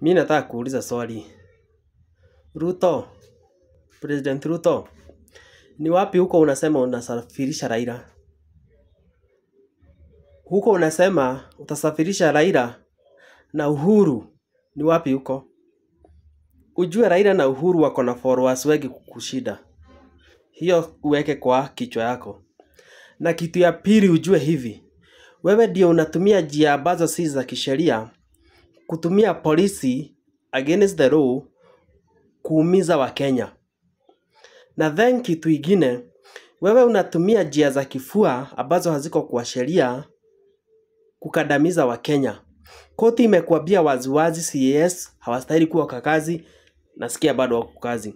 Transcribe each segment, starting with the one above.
Mimi nataka kuuliza swali. Ruto, President Ruto, ni wapi huko unasema unasafirisha Raila? Huko unasema utasafirisha Raila na Uhuru, ni wapi huko? Ujue Raila na Uhuru wako na followers wengi kukushida. Hiyo uweke kwa kichwa yako. Na kitu ya pili ujue hivi, wewe ndio unatumia njia ambazo si za kisheria kutumia polisi against the law kuumiza Wakenya. Na then kitu ingine, wewe unatumia njia za kifua ambazo haziko kwa sheria kukandamiza Wakenya. Koti imekuambia waziwazi CAS hawastahili kuwa kwa kazi, nasikia bado wako kazi.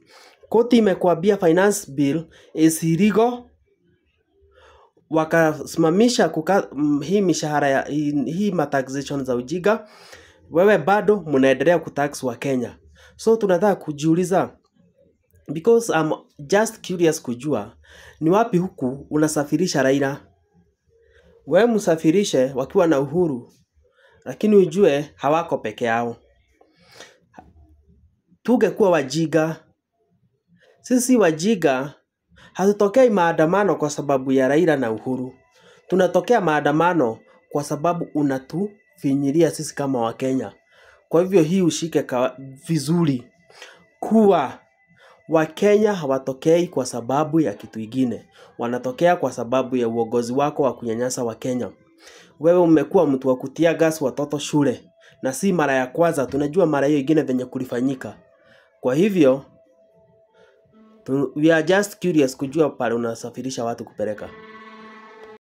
Koti imekuambia finance bill is illegal, wakasimamisha hii mishahara ya hii, hii mataxation za ujiga wewe bado mnaendelea kutax wa Kenya. So tunataka kujiuliza because I'm just curious kujua ni wapi huku unasafirisha Raila. Wewe msafirishe wakiwa na uhuru, lakini ujue hawako peke yao. Tungekuwa wajiga sisi wajiga hatutokei maandamano kwa sababu ya Raila na Uhuru. Tunatokea maandamano kwa sababu unatu kutufinyilia sisi kama Wakenya. Kwa hivyo hii ushike vizuri kuwa Wakenya hawatokei kwa sababu ya kitu ingine, wanatokea kwa sababu ya uongozi wako wa kunyanyasa Wakenya. Wewe umekuwa mtu wa kutia gas watoto shule, na si mara ya kwanza, tunajua mara hiyo ingine venye kulifanyika. Kwa hivyo we are just curious kujua pale unasafirisha watu kupeleka.